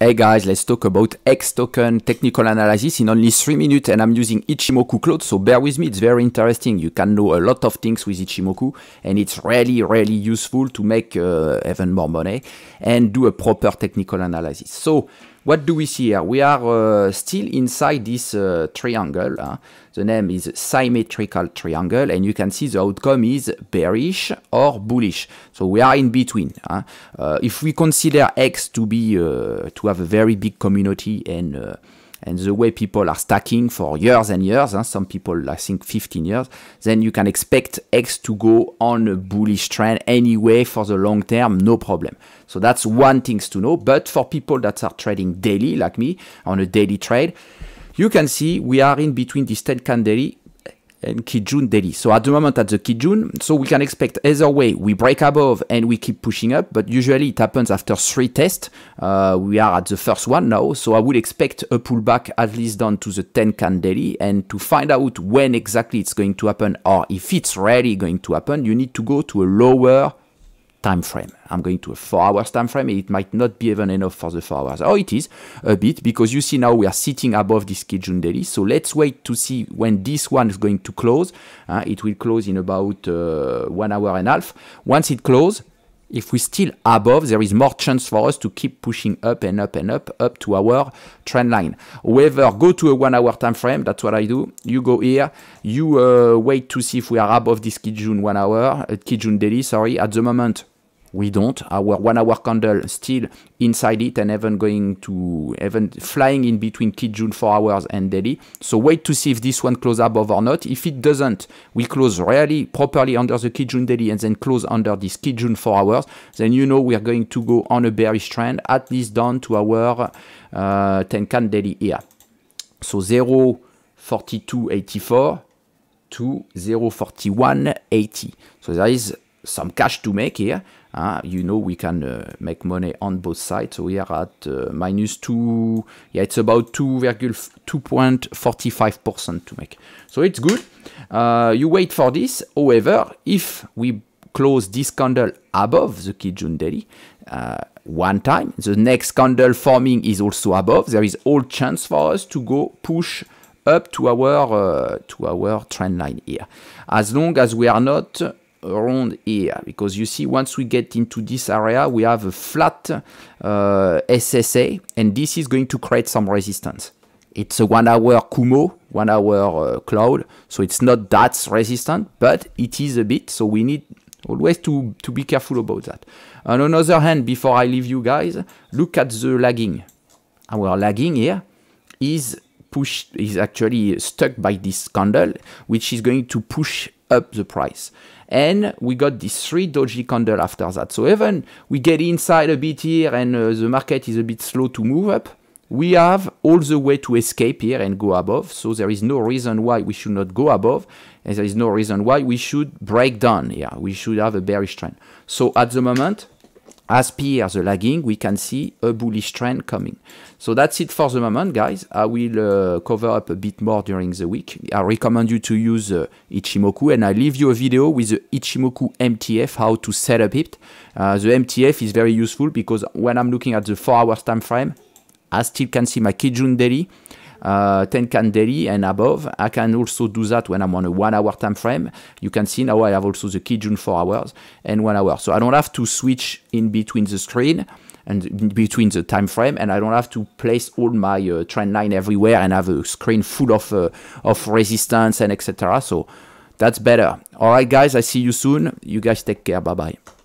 Hey guys, let's talk about X token technical analysis in only 3 minutes and I'm using Ichimoku Cloud, so bear with me, it's very interesting. You can know a lot of things with Ichimoku and it's really, really useful to make uh, even more money and do a proper technical analysis. So what do we see here? We are uh, still inside this uh, triangle. Huh? The name is symmetrical triangle, and you can see the outcome is bearish or bullish. So we are in between. Huh? Uh, if we consider X to be to have a very big community and and the way people are stacking for years and years, huh? some people I think 15 years, then you can expect X to go on a bullish trend anyway for the long term, no problem. So that's one thing to know. But for people that are trading daily, like me, on a daily trade, you can see we are in between this 10 candle and Kijun daily. So at the moment at the Kijun, so we can expect either way, we break above and we keep pushing up, but usually it happens after three tests. Uh, we are at the first one now, so I would expect a pullback at least down to the 10 can daily. And to find out when exactly it's going to happen or if it's really going to happen, you need to go to a lower time frame. I'm going to a four hours time frame. It might not be even enough for the four hours. Oh, it is a bit because you see now we are sitting above this Kijun daily. So let's wait to see when this one is going to close. Uh, it will close in about uh, one hour and a half. Once it closes, if we still above, there is more chance for us to keep pushing up and up and up, up to our trend line. However, go to a one hour time frame. That's what I do. You go here. You uh, wait to see if we are above this Kijun one hour, uh, Kijun daily, sorry. At the moment, we don't our one hour candle still inside it and even going to even flying in between kijun 4 hours and Delhi. so wait to see if this one close above or not if it doesn't we close really properly under the kijun Delhi, and then close under this kijun 4 hours then you know we are going to go on a bearish trend at least down to our uh, tenkan Delhi here so 0 42 84 to 0 41 80 so there is some cash to make here. Uh, you know we can uh, make money on both sides. So we are at uh, minus 2. Yeah, it's about 2.45% to make. So it's good. Uh, you wait for this. However, if we close this candle above the Kijun Daily, uh, one time, the next candle forming is also above. There is all chance for us to go push up to our uh, to our trend line here. As long as we are not around here because you see once we get into this area we have a flat uh, SSA and this is going to create some resistance it's a one hour Kumo one hour uh, cloud so it's not that resistant but it is a bit so we need always to to be careful about that on another hand before I leave you guys look at the lagging our lagging here is pushed is actually stuck by this candle which is going to push up the price. And we got this three doji candle after that. So even we get inside a bit here and uh, the market is a bit slow to move up, we have all the way to escape here and go above. So there is no reason why we should not go above. And there is no reason why we should break down here. We should have a bearish trend. So at the moment, as peers are lagging, we can see a bullish trend coming. So that's it for the moment, guys. I will uh, cover up a bit more during the week. I recommend you to use uh, Ichimoku, and I leave you a video with the Ichimoku MTF, how to set up it. Uh, the MTF is very useful because when I'm looking at the 4 hours time frame, I still can see my Kijun daily, uh, 10 daily and above. I can also do that when I'm on a one hour time frame. You can see now I have also the key June four hours and one hour. So I don't have to switch in between the screen and between the time frame and I don't have to place all my uh, trend line everywhere and have a screen full of uh, of resistance and etc so that's better all right guys I see you soon you guys take care bye bye